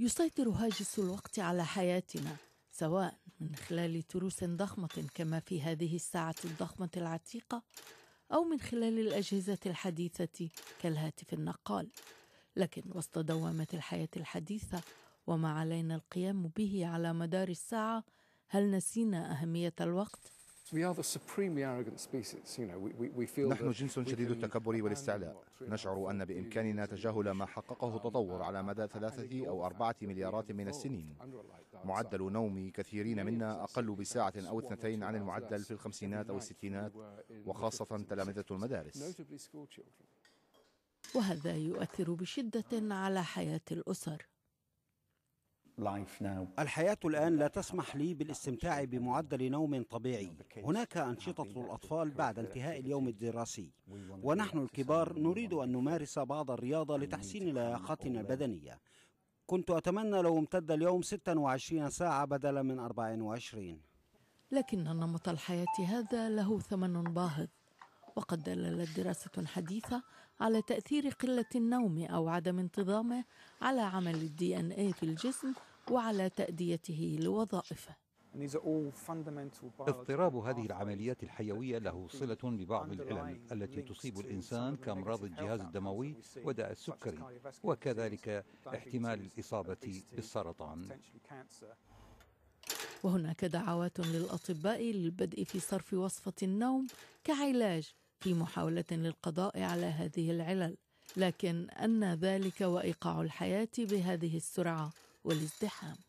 يسيطر هاجس الوقت على حياتنا سواء من خلال تروس ضخمه كما في هذه الساعه الضخمه العتيقه او من خلال الاجهزه الحديثه كالهاتف النقال لكن وسط دوامه الحياه الحديثه وما علينا القيام به على مدار الساعه هل نسينا اهميه الوقت نحن جنس شديد التكبر والاستعلاء نشعر أن بإمكاننا تجاهل ما حققه التطور على مدى ثلاثة أو أربعة مليارات من السنين معدل نوم كثيرين منا أقل بساعة أو اثنتين عن المعدل في الخمسينات أو الستينات وخاصة تلامذة المدارس وهذا يؤثر بشدة على حياة الأسر الحياة الآن لا تسمح لي بالاستمتاع بمعدل نوم طبيعي هناك أنشطة الأطفال بعد انتهاء اليوم الدراسي ونحن الكبار نريد أن نمارس بعض الرياضة لتحسين لياقتنا البدنية كنت أتمنى لو امتد اليوم 26 ساعة بدلا من 24 لكن نمط الحياة هذا له ثمن باهظ وقد دللت دراسة حديثة على تأثير قلة النوم أو عدم انتظامه على عمل الدي إن إيه في الجسم وعلى تأديته لوظائفه اضطراب هذه العمليات الحيوية له صلة ببعض العلل التي تصيب الإنسان كأمراض الجهاز الدموي وداء السكري وكذلك احتمال الإصابة بالسرطان وهناك دعوات للأطباء للبدء في صرف وصفة النوم كعلاج في محاولة للقضاء على هذه العلل لكن أن ذلك وإيقاع الحياة بهذه السرعة والازدحام